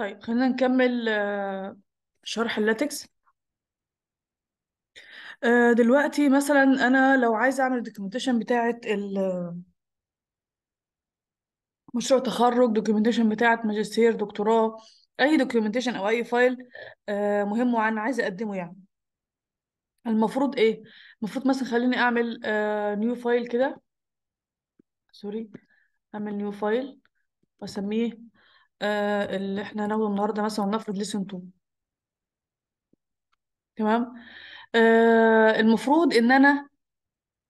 طيب خلينا نكمل آه، شرح اللاتكس آه، دلوقتي مثلا انا لو عايزه اعمل دوكيومنتيشن بتاعه مشروع تخرج دوكيومنتيشن بتاعه ماجستير دكتوراه اي دوكيومنتيشن او اي فايل آه، مهم وانا عايزه اقدمه يعني المفروض ايه المفروض مثلا خليني اعمل نيو فايل كده سوري اعمل نيو فايل واسميه آه اللي احنا هناخده النهارده مثلا نفرض ليسون 2 تمام آه المفروض ان انا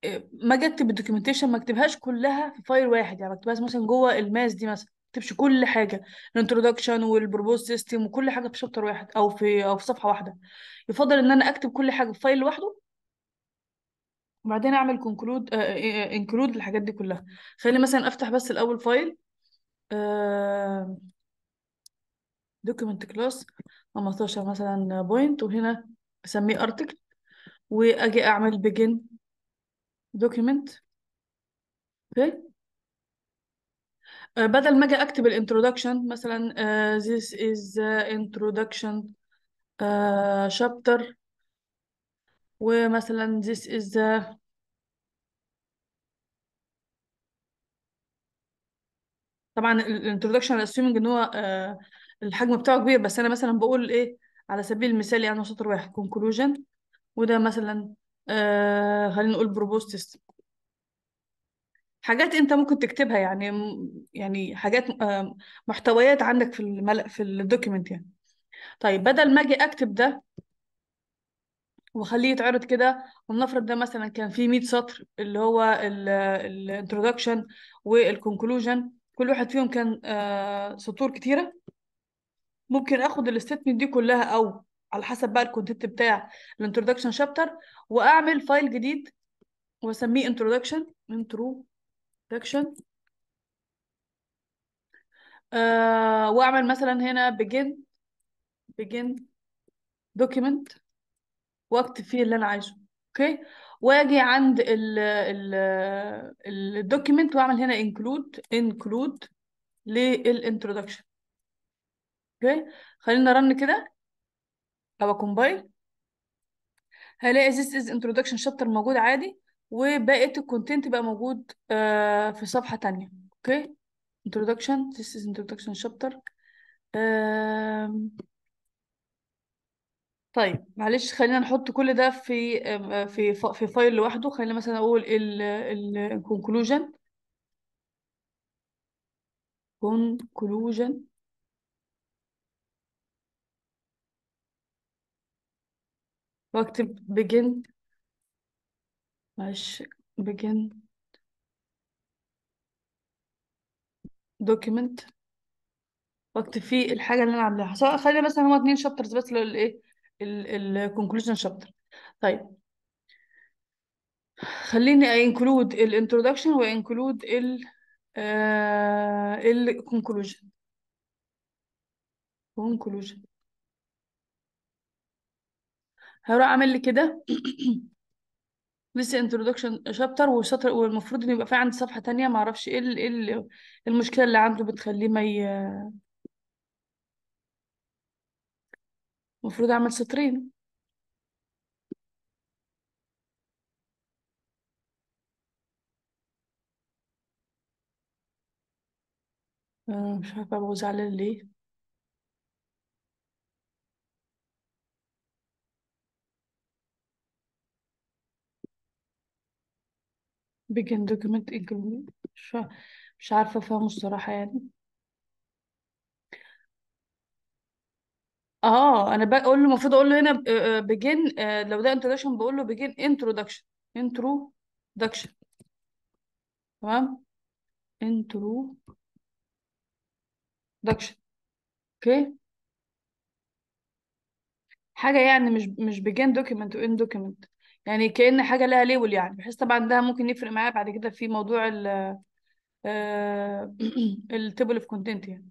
آه، ما اجي اكتب الدوكيومنتيشن ما اكتبهاش كلها في فايل واحد يعني ما اكتبهاش مثلا جوه الماس دي مثلا ما اكتبش كل حاجه الانترودكشن والبروبوز سيستم وكل حاجه في شابتر واحد او في او في صفحه واحده يفضل ان انا اكتب كل حاجه في فايل لوحده وبعدين اعمل كونكلود انكلود آه، آه، الحاجات دي كلها خلي مثلا افتح بس الاول فايل آه document class 15 مثلا بوينت وهنا بسميه article واجي اعمل begin document اوكي بدل ما اجي اكتب الانترودكشن مثلا uh, this is the introduction uh, chapter ومثلا this is the طبعا الانترودكشن assuming ان هو uh, الحجم بتاعه كبير بس انا مثلا بقول ايه على سبيل المثال يعني سطر واحد كونكلوجن وده مثلا آه خلينا نقول بروبوستس حاجات انت ممكن تكتبها يعني يعني حاجات آه محتويات عندك في الملأ في الدوكيمنت يعني طيب بدل ما اجي اكتب ده واخليه يتعرض كده ونفرض ده مثلا كان فيه 100 سطر اللي هو الانترودكشن والكونكلوجن كل واحد فيهم كان آه سطور كتيره ممكن اخد الستيتمنت دي كلها او على حسب بقى الكونتنت بتاع الانترودكشن شابتر واعمل فايل جديد واسميه انترودكشن انترودكشن آه، واعمل مثلا هنا begin begin document واكتب فيه اللي انا عايزه اوكي واجي عند ال ال الدوكيمنت واعمل هنا include include للانترودكشن اوكي خلينا رن كده او كومبايل هلاقي this is introduction chapter موجود عادي وباقي الكونتنت بقى موجود آه، في صفحة تانية اوكي introduction this is introduction chapter طيب معلش خلينا نحط كل ده في آه، في في فايل لوحده خلينا مثلا اقول conclusion conclusion واكتب begin ماشي begin document واكتب فيه الحاجة اللي أنا عاملاها سواء خلي مثلا هما اتنين شابترز بس اللي ايه الكونكلوجن شابتر طيب خليني انكلود الانترودكشن وانكلود ال conclusion conclusion هروح اعمل لي كده لسه انترودكشن شابتر والشابتر والمفروض ان يبقى في عندي صفحه تانية ما اعرفش ايه ال... إيه ال... المشكله اللي عنده بتخليه ما المفروض اعمل سطرين آه، مش عارفه بوز عليه ليه بيجن دوكيمنت انكلود مش مش عارفة افهمه الصراحة يعني اه انا بقول له المفروض اقول له هنا بيجن آه، آه، آه، لو ده introduction بقول له بيجن introduction انتروداكشن تمام انتروداكشن اوكي حاجة يعني مش مش بيجن دوكيمنت وان دوكيمنت يعني كأن حاجة لها ليبل يعني بحيث طبعا ده ممكن يفرق معايا بعد كده في موضوع ال التيبل اوف كونتنت يعني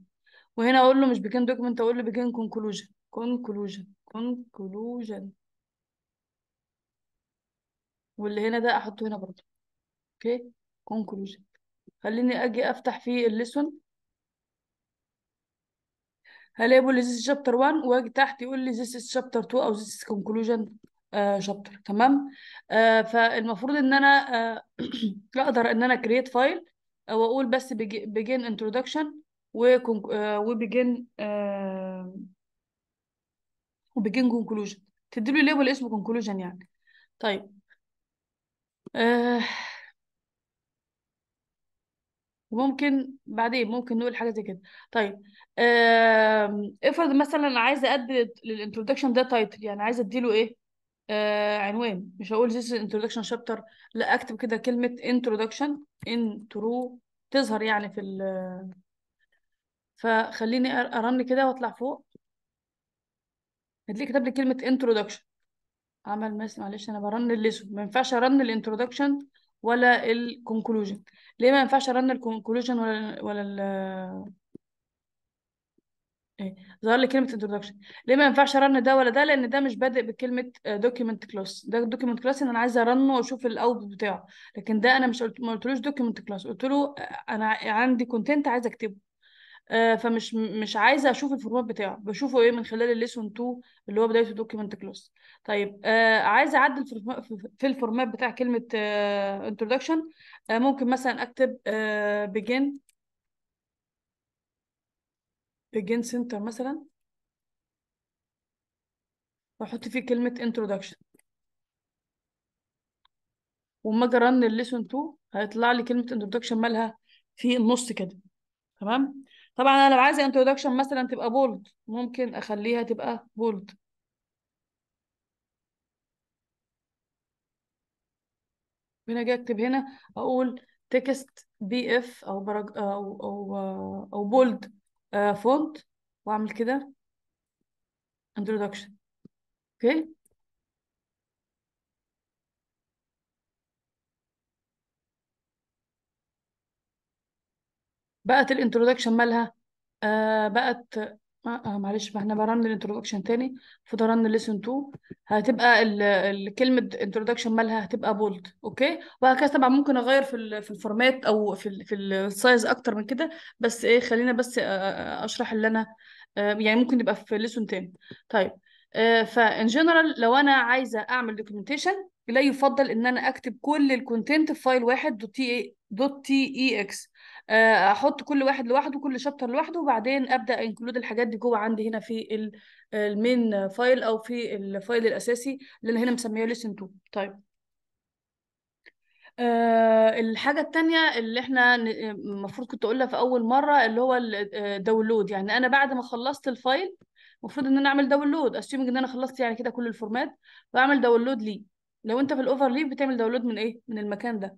وهنا اقول له مش بيجين دوكيمنت اقول له بيجين كونكلوجن كونكلوجن كونكلوجن واللي هنا ده احطه هنا برضه اوكي كونكلوجن خليني اجي افتح في الليسون هلاقي بيقول لي this is chapter 1 واجي تحت يقول لي this is chapter 2 او this is conclusion آه، شابتر تمام آه، فالمفروض ان انا آه، اقدر ان انا كرييت فايل واقول بس بيجن انترودكشن وبيجين وبيجين كونكلوجن تدي له ليبل اسمه كونكلوجن يعني طيب ممكن بعدين ممكن نقول حاجه زي كده طيب افرض مثلا عايزه ادي للانترودكشن ده تايتل يعني عايزه اديله ايه آه عنوان مش هقول this is introduction chapter لا اكتب كده كلمة introduction intro تظهر يعني في ال فخليني ارن كده واطلع فوق هتلاقي كتب لي كلمة introduction عمل مثلا معلش انا برن الليسون ما ينفعش ارن الانترودكشن ولا الكونكلوجن ليه ما ينفعش ارن الكونكلوجن ولا ولا ال ايه ظهر لي كلمه introduction ليه ما ينفعش ارن ده ولا ده لان ده مش بادئ بكلمه آه، document class ده document class ان انا عايزه ارنه واشوف الاوت بتاعه لكن ده انا مش قلت ما قلتلوش document class قلت له آه، انا عندي كونتنت عايزه اكتبه آه، فمش مش عايزه اشوف الفورمات بتاعه بشوفه ايه من خلال الليسون 2 اللي هو بدايه الدوكيمنت كلاس طيب عايزه اعدل في الفورمات بتاع كلمه انتدكشن ممكن مثلا اكتب بيجن بيجين سنتر مثلا واحط فيه كلمة introduction وما جرن الليسون 2 هيطلع لي كلمة introduction مالها في النص كده تمام طبعا انا لو عايزة introduction مثلا تبقى بولد ممكن اخليها تبقى بولد هنا جاي اكتب هنا اقول تكست بي اف او برج او او او بولد فونت آه، واعمل كده introduction اوكي بقت الانترودكشن مالها آه بقت آه،, آه معلش ما احنا برن الانترودكشن تاني فضرن ليسن 2 هتبقى الكلمه انترودكشن مالها هتبقى بولد اوكي وهكذا طبعا ممكن اغير في في الفورمات او في في السايز اكتر من كده بس ايه خلينا بس آه، آه، اشرح اللي انا يعني ممكن يبقى في ليسون تاني طيب فان جنرال لو انا عايزه اعمل دوكيومنتيشن لا يفضل ان انا اكتب كل الكونتنت في فايل واحد دوت تي دوت تي اي اكس آه، احط كل واحد لوحده كل شابتر لوحده وبعدين ابدا انكلود الحاجات دي جوه عندي هنا في المين فايل او في الفايل الاساسي اللي انا هنا مسميه ليسن 2 طيب آه، الحاجة التانية اللي احنا المفروض كنت اقولها في اول مرة اللي هو الداونلود آه، يعني انا بعد ما خلصت الفايل المفروض ان انا اعمل داونلود اسيومنج ان انا خلصت يعني كده كل الفورمات واعمل داونلود ليه لو انت في الاوفر ليف بتعمل داونلود من ايه من المكان ده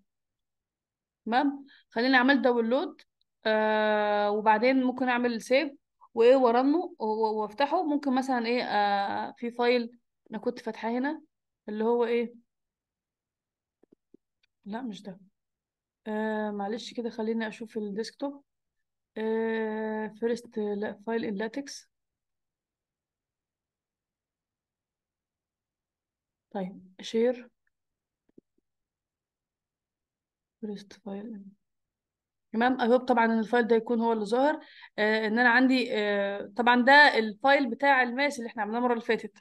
تمام خليني اعمل داونلود آه وبعدين ممكن اعمل سيف وايه وارنه وافتحه ممكن مثلا ايه آه في فايل انا كنت فاتحاه هنا اللي هو ايه لا مش ده آه معلش كده خليني اشوف الديسكتوب آه فيرست لا فايل ان لاتكس طيب شير ريست فايل تمام اهو طبعا ان الفايل ده يكون هو اللي ظاهر آه ان انا عندي آه طبعا ده الفايل بتاع الماس اللي احنا عملناه المره اللي فاتت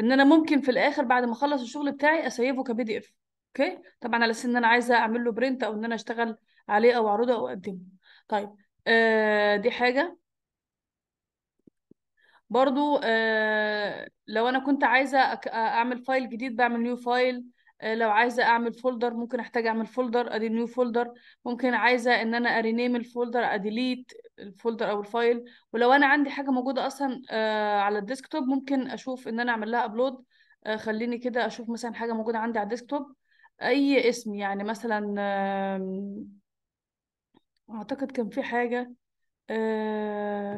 ان انا ممكن في الاخر بعد ما اخلص الشغل بتاعي اسيبه كبي دي اف اوكي طبعا على اساس ان انا عايزه اعمل له برنت او ان انا اشتغل عليه او اعرضه او اقدمه طيب آه دي حاجه برضو آه لو انا كنت عايزه اعمل فايل جديد بعمل نيو فايل آه، لو عايزه اعمل فولدر ممكن احتاج اعمل فولدر ادي نيو فولدر ممكن عايزه ان انا ارينيم الفولدر اديليت الفولدر او الفايل ولو انا عندي حاجه موجوده اصلا آه، على الديسكتوب ممكن اشوف ان انا اعمل لها ابلود آه، خليني كده اشوف مثلا حاجه موجوده عندي على الديسكتوب اي اسم يعني مثلا اعتقد كان في حاجه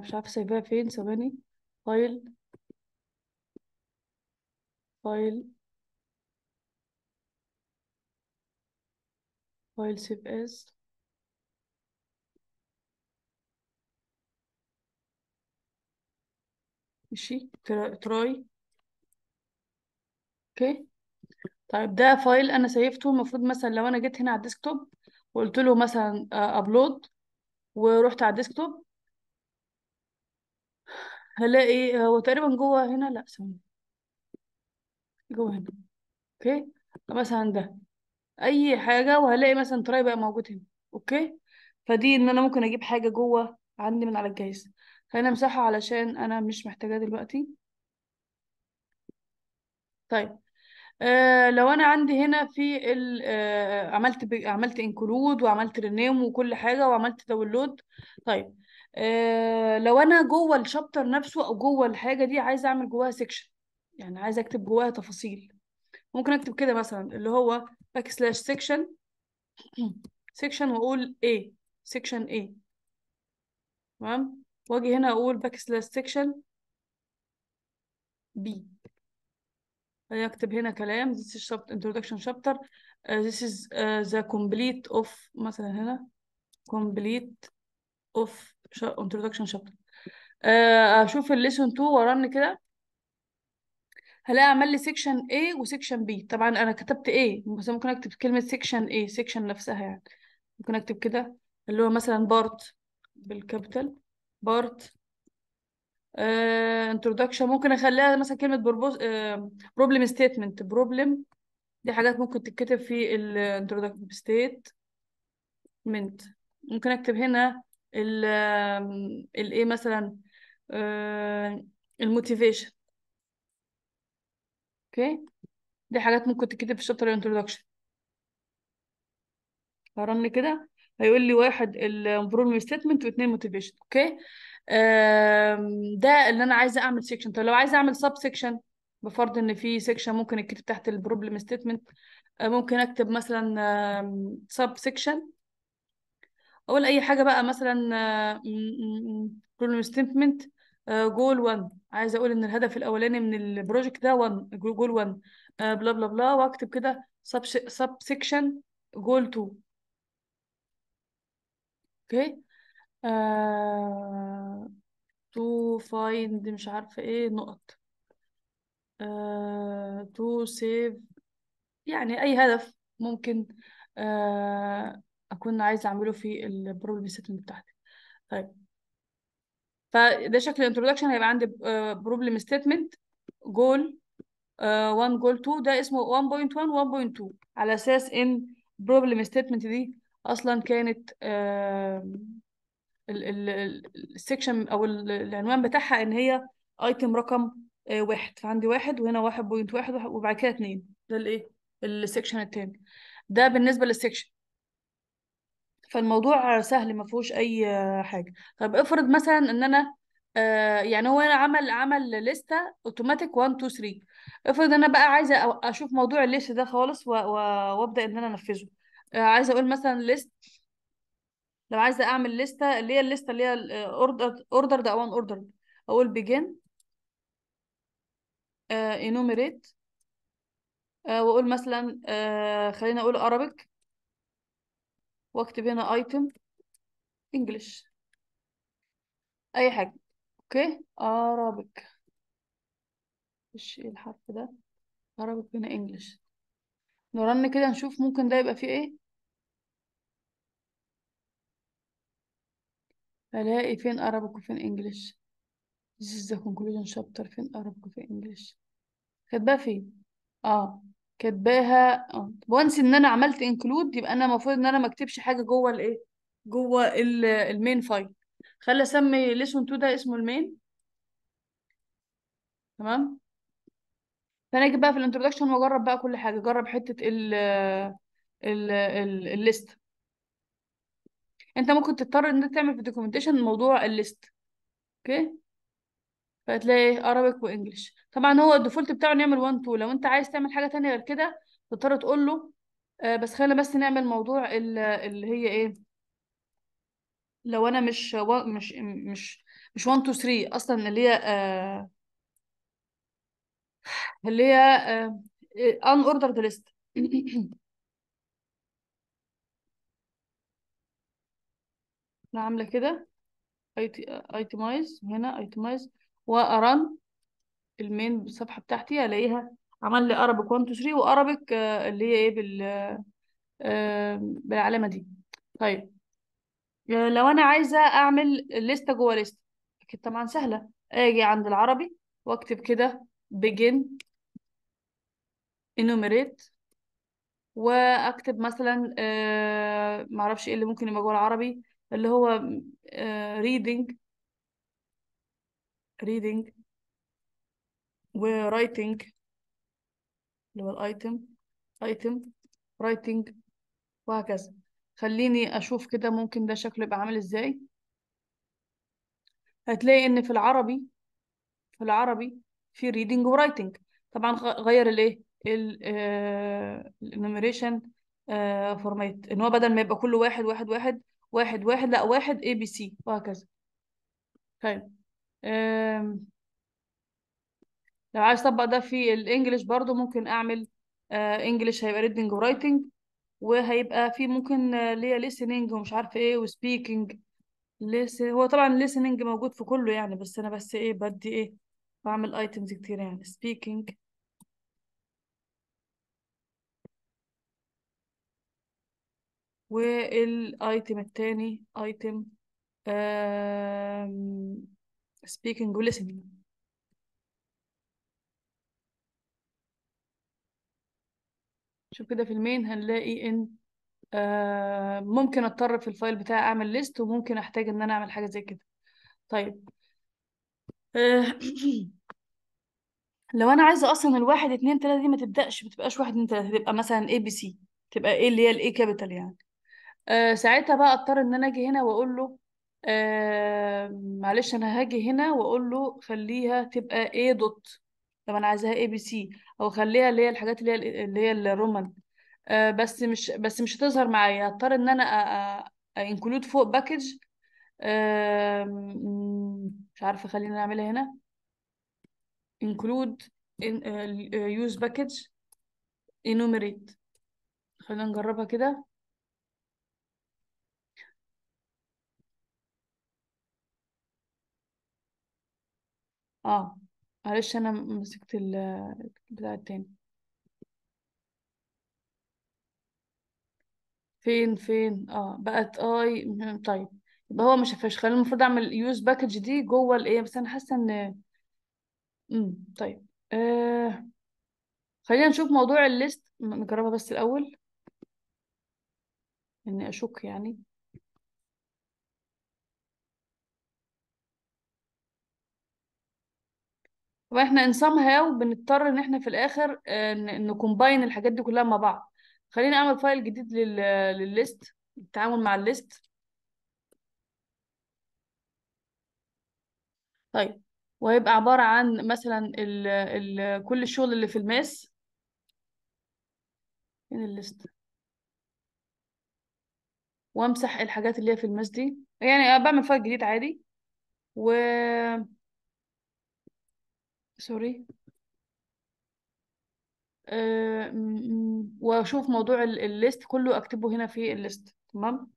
مش عارفه سايباها فين ثواني فايل فايل فايل سيف از ماشي تراي اوكي طيب ده فايل انا سيفته المفروض مثلا لو انا جيت هنا على الديسكتوب وقلت له مثلا ابلود آه، ورحت على الديسكتوب هلاقي آه، هو تقريبا جوه هنا لا ثواني جوه هنا اوكي مثلا ده اي حاجه وهلاقي مثلا تراي بقى موجود هنا اوكي فدي ان انا ممكن اجيب حاجه جوه عندي من على الجهاز خلينا امسحها علشان انا مش محتاجاها دلوقتي طيب آه لو انا عندي هنا في ال آه عملت ب... عملت انكلود وعملت رينيم وكل حاجه وعملت داونلود طيب آه لو انا جوه الشابتر نفسه او جوه الحاجه دي عايزه اعمل جواها سيكشن يعني عايزه اكتب جواها تفاصيل ممكن اكتب كده مثلا اللي هو باك سلاش سيكشن سيكشن واقول A سيكشن A تمام واجي هنا اقول باك سلاش سيكشن B انا اكتب هنا كلام this is chapter introduction chapter uh, this is uh, the complete of مثلا هنا complete of introduction chapter uh, الليسون 2 ورن كده هلاقي عمل لي سيكشن A وسيكشن B طبعا انا كتبت A بس ممكن اكتب كلمه سيكشن A سيكشن نفسها يعني ممكن اكتب كده اللي هو مثلا بارت بالكابيتال بارت انتروداكشن uh, ممكن اخليها مثلا كلمه بروبوز بروبلم ستيتمنت بروبلم دي حاجات ممكن تتكتب في الانتروداكشن ستيتمنت ممكن اكتب هنا ال الايه مثلا آه، الموتيفيشن اوكي دي حاجات ممكن تتكتب في الشابتر الانترودكشن قارن كده هيقول لي واحد البروبلم ستيتمنت واثنين موتيفيشن اوكي ده اللي انا عايزه اعمل سيكشن طب لو عايزه اعمل سب سيكشن بفرض ان في سيكشن ممكن يتكتب تحت البروبلم ستيتمنت آه، ممكن اكتب مثلا سب سيكشن اقول اي حاجه بقى مثلا بروبلم آه، ستيتمنت جول آه، 1 عايزه اقول ان الهدف الاولاني من البروجكت ده 1 جول 1 بلا بلا بلا واكتب كده سب سيكشن جول 2 اوكي تو فايند مش عارفه ايه نقط تو آه، سيف يعني اي هدف ممكن uh, اكون عايزه اعمله في البروبلم ستمنت بتاعتي طيب فده شكل الانترودكشن هيبقى عندي بروبلم ستيتمنت جول 1 جول 2 ده اسمه 1.1 1.2 على اساس ان بروبلم ستيتمنت دي اصلا كانت آه، السكشن او العنوان بتاعها ان هي ايتم رقم آه، واحد فعندي واحد وهنا واحد واحد وبعد كده 2 ده الايه السكشن الثاني ده بالنسبه للسكشن فالموضوع سهل ما فيهوش اي حاجه طب افرض مثلا ان انا آه، يعني هو انا عمل عمل لسته اوتوماتيك 1 2 3 افرض انا بقى عايزه اشوف موضوع الليست ده خالص وابدا ان انا انفذه آه، عايزه اقول مثلا ليست لو عايزه اعمل لسته اللي هي الليسته اللي هي اوردر اوردر ده ان اوردر اقول بيجن انوميريت آه، واقول مثلا خلينا اقول ارابيك واكتب هنا ايتم انجلش اي حاجه اوكي ارابيك مش ايه الحرف ده ارابيك هنا انجلش نرن كده نشوف ممكن ده يبقى فيه ايه الاقي فين ارابيك وفين انجلش This is the conclusion chapter فين Arabic وفين English كاتباه فين اه كاتباها وانس ان انا عملت انكلود يبقى انا المفروض ان انا ما اكتبش حاجه جوه الايه جوه المين فايل خلي اسمي ليسون 2 ده اسمه المين تمام فانا اجي بقى في الانترودكشن واجرب بقى كل حاجه اجرب حته ال ال الليست انت ممكن تضطر ان انت تعمل في الدوكيومنتيشن موضوع الليست اوكي فهتلاقي ايه Arabic وانجلش طبعا هو الديفولت بتاعه نعمل 1 2 لو انت عايز تعمل حاجه تانية غير كده تضطر تقول له آه بس خلينا بس نعمل موضوع اللي هي ايه لو انا مش و... مش مش مش 1 2 3 اصلا اللي هي آه اللي هي ان اوردر ليست انا عامله كده ايتمايز هنا ايتمايز وأرن المين الصفحة بتاعتي ألاقيها عمل لي أرابيك 1 2 3 وأرابيك اللي هي إيه بال آه، بالعلامة دي طيب آه، لو أنا عايزة أعمل لستة جوه لستة أكيد طبعا سهلة أجي عند العربي وأكتب كده begin enumerate واكتب مثلا آه، معرفش ايه اللي ممكن يبقى جوه العربي اللي هو reading reading و writing اللي هو الايتم ايتم writing وهكذا خليني اشوف كده ممكن ده شكله يبقى عامل ازاي هتلاقي ان في العربي في العربي في reading و writing طبعا غير الايه enumeration آه، فورمات آه، ان هو بدل ما يبقى كله واحد واحد واحد واحد واحد لا واحد اي بي سي وهكذا طيب لو عايز اطبق ده في الانجليش برضو ممكن اعمل آه، انجليش هيبقى ريدنج ورايتنج وهيبقى في ممكن آه، ليا ليسننج ومش عارفه ايه وسبيكنج لسه هو طبعا ليسننج موجود في كله يعني بس انا بس ايه بدي ايه بعمل ايتمز كتير يعني سبيكنج والايتم التاني ايتم speaking و listening شوف كده في المين هنلاقي ان آه، ممكن اضطر في الفايل بتاعي اعمل ليست وممكن احتاج ان انا اعمل حاجه زي كده طيب آه، لو انا عايزه اصلا الواحد اتنين تلاته دي ما تبداش ما تبقاش واحد اتنين تلاته تبقى مثلا اي بي سي تبقى ايه اللي هي الاي كابيتال يعني آه، ساعتها بقى اضطر ان انا اجي هنا واقول له آه، معلش انا هاجي هنا واقول له خليها تبقى A دوت طب انا عايزاها اي بي سي او خليها اللي هي الحاجات اللي هي اللي هي الرومان آه، بس مش بس مش هتظهر معايا هضطر ان انا انكلود فوق باكج آه، مش عارفه خلينا نعملها هنا include يوز باكج use package enumerate خلينا نجربها كده اه معلش انا مسكت ال بتاع التاني فين فين اه بقت اي طيب يبقى هو ما شافهاش خلينا المفروض اعمل يوز باكج دي جوه الايه بس انا حاسه ان امم طيب آه. خلينا نشوف موضوع الليست نجربها بس الاول اني اشك يعني فاحنا ان سام هاو بنضطر ان احنا في الاخر نكومباين آه، الحاجات دي كلها مع بعض خليني اعمل فايل جديد لل... للليست التعامل مع الليست طيب وهيبقى عبارة عن مثلا ال... ال... كل الشغل اللي في الماس فين الليست وامسح الحاجات اللي هي في الماس دي يعني بعمل فايل جديد عادي و سوري آه، واشوف موضوع الليست كله اكتبه هنا في الليست تمام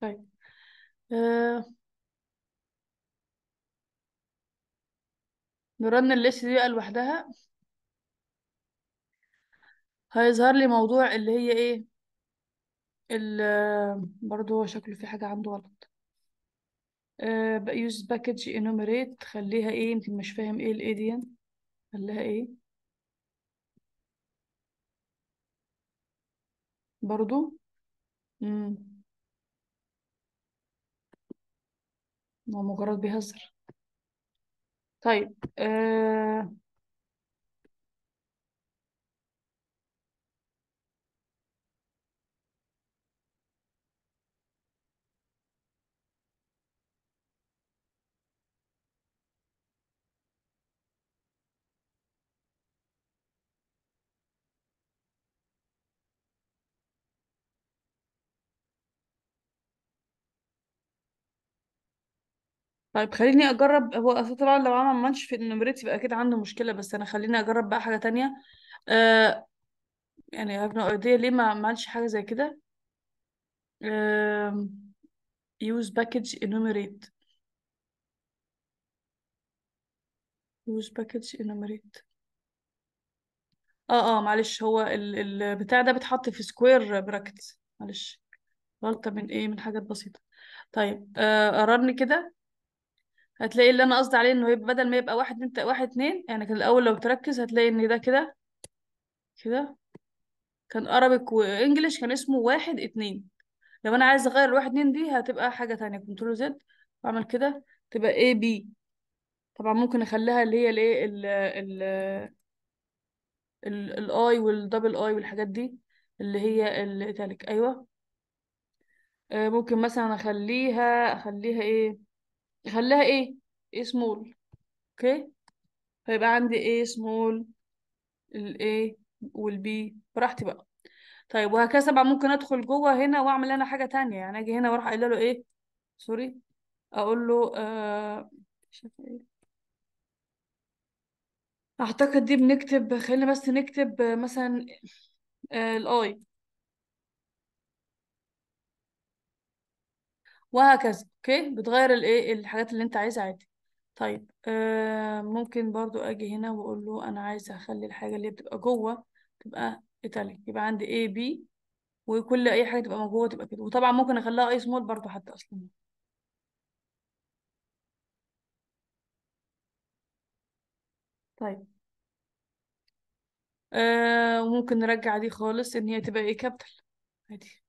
طيب آه، نرن الليست دي بقى لوحدها هيظهر لي موضوع اللي هي ايه ال برضه هو شكله في حاجة عنده غلط آه يوز باكج انومريت خليها ايه يمكن مش فاهم ايه الايديان يعني. خليها ايه برضه امم هو مجرد بيهزر طيب آه طيب خليني اجرب هو اصل طبعا لو عمل مانش في النمرتي يبقى اكيد عنده مشكله بس انا خليني اجرب بقى حاجه تانية آه يعني I have ليه ما عملش حاجه زي كده آه use package enumerate use package enumerate اه اه معلش هو ال- البتاع ده بيتحط في سكوير براكت معلش غلطه من ايه من حاجات بسيطه طيب آه قررني كده هتلاقي اللي انا قصدي عليه انه يبقى بدل ما يبقى واحد انت واحد اتنين يعني كان الاول لو تركز هتلاقي ان ده كده كده كان ارابيك وانجليش كان اسمه واحد اتنين لو انا عايز اغير الواحد اتنين دي هتبقى حاجة تانية كنترول زد واعمل كده تبقى اي بي طبعا ممكن اخليها اللي هي الايه ال ال الاي والدبل اي والحاجات دي اللي هي الايتاليك ايوه آه، ممكن مثلا اخليها اخليها ايه هخليها ايه ايه سمول اوكي فيبقى عندي ايه سمول الاي والبي براحتي بقى طيب وهكذا بقى ممكن ادخل جوه هنا واعمل انا حاجه تانية يعني اجي هنا واروح قايله له ايه سوري اقول له آه إيه؟ اعتقد دي بنكتب خلينا بس نكتب مثلا آه، الاي وهكذا اوكي بتغير الايه الحاجات اللي انت عايزها عادي طيب آه ممكن برضو اجي هنا واقول له انا عايزه اخلي الحاجه اللي بتبقى جوه تبقى ايطاليك يبقى عندي اي بي وكل اي حاجه تبقى موجوده تبقى كده وطبعا ممكن اخليها اي سمول برضو حتى اصلا طيب آه وممكن نرجع دي خالص ان هي تبقى ايه كابيتال عادي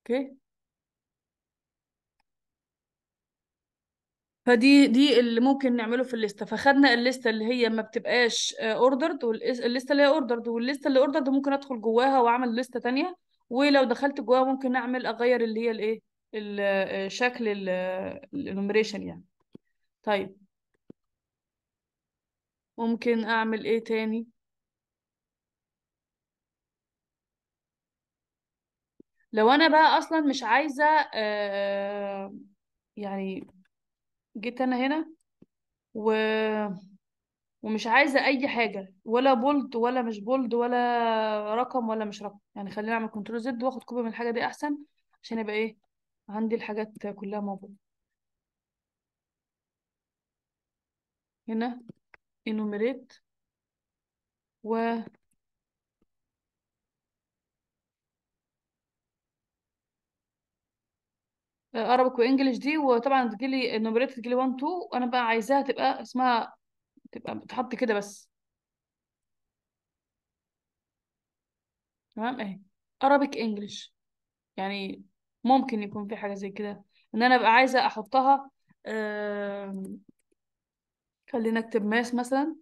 اوكي فدي دي اللي ممكن نعمله في الليسته فخدنا الليسته اللي هي ما بتبقاش اوردرد آه، والليسته اللي هي اوردرد والليسته اللي اوردرد ممكن ادخل جواها واعمل ليسته تانية ولو دخلت جواها ممكن اعمل اغير اللي هي الايه الشكل آه، الانومريشن آه، يعني طيب ممكن اعمل ايه تاني لو انا بقى اصلا مش عايزه يعني جيت انا هنا و... ومش عايزه اي حاجه ولا بولد ولا مش بولد ولا رقم ولا مش رقم يعني خلينا اعمل كنترول زد واخد كوبي من الحاجه دي احسن عشان يبقى ايه عندي الحاجات كلها موجوده هنا انوميريت و ارابيك وانجلش دي وطبعا تجيلي النمرات تجيلي 1 2 وانا بقى عايزاها تبقى اسمها تبقى تحط كده بس تمام اهي ارابيك انجلش يعني ممكن يكون في حاجه زي كده ان انا ابقى عايزه احطها أم... خلينا اكتب ماس مثلا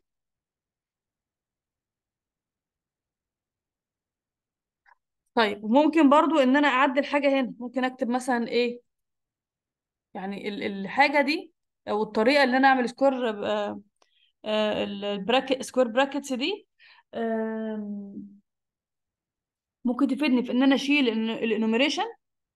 طيب ممكن برضو ان انا اعدل حاجه هنا ممكن اكتب مثلا ايه يعني الحاجه دي او الطريقه اللي انا اعمل سكور البراكت سكوير براكتس دي ممكن تفيدني في ان انا اشيل الانوميريشن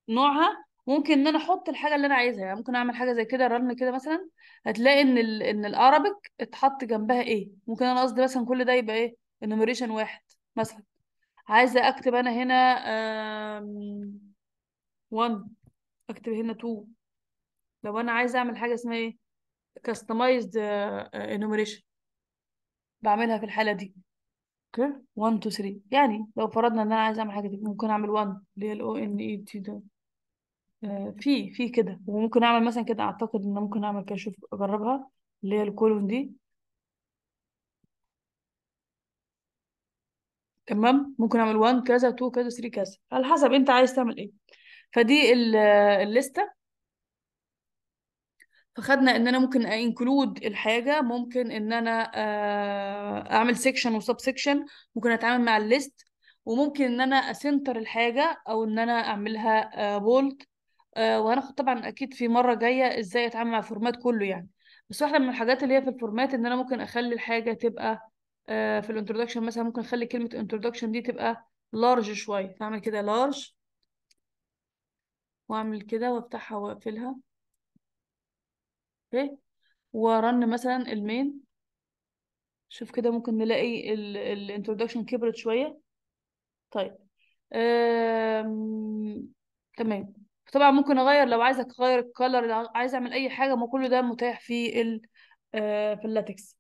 نوعها ممكن ان انا احط الحاجه اللي انا عايزها يعني ممكن اعمل حاجه زي كده رن كده مثلا هتلاقي ان الـ ان الارابيك اتحط جنبها ايه ممكن انا قصدي مثلا كل ده يبقى ايه انوميريشن واحد مثلا عايزه اكتب انا هنا 1 اكتب هنا 2 لو انا عايزه اعمل حاجه اسمها ايه كاستمايزد انوميريشن آه، آه، بعملها في الحاله دي اوكي 1 2 3 يعني لو فرضنا ان انا عايزه اعمل حاجه دي ممكن اعمل 1 اللي هي الاو ان اي تي ده آه، في في كده وممكن اعمل مثلا كده اعتقد ان ممكن اعمل كده شوف اجربها اللي هي الكولون دي تمام ممكن اعمل 1 كذا 2 كذا 3 كذا على حسب انت عايز تعمل ايه فدي الليسته فخدنا ان انا ممكن انكلود الحاجه ممكن ان انا آه، اعمل سيكشن وسب سيكشن ممكن اتعامل مع الليست وممكن ان انا اسنتر الحاجه او ان انا اعملها بولد آه، آه، وهناخد طبعا اكيد في مره جايه ازاي اتعامل مع الفورمات كله يعني بس واحده من الحاجات اللي هي في الفورمات ان انا ممكن اخلي الحاجه تبقى في الانترودكشن مثلا ممكن اخلي كلمه انترودكشن دي تبقى لارج شويه فاعمل كده لارج واعمل كده وافتحها واقفلها اوكي ورن مثلا المين شوف كده ممكن نلاقي الانترودكشن كبرت شوية طيب تمام طبعا ممكن اغير لو عايزك اغير الكالر عايز اعمل اي حاجة ما كل ده متاح في ال آه، في اللاتكس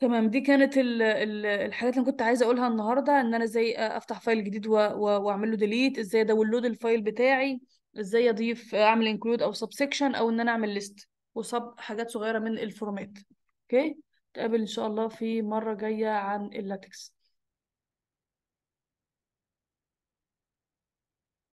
تمام دي كانت الحاجات اللي كنت عايزه اقولها النهارده ان انا ازاي افتح فايل جديد واعمل له ديليت ازاي ادونلود الفايل بتاعي ازاي اضيف اعمل انكلود او سب سيكشن او ان انا اعمل ليست وصب حاجات صغيره من الفورمات اوكي نتقابل ان شاء الله في مره جايه عن اللاتكس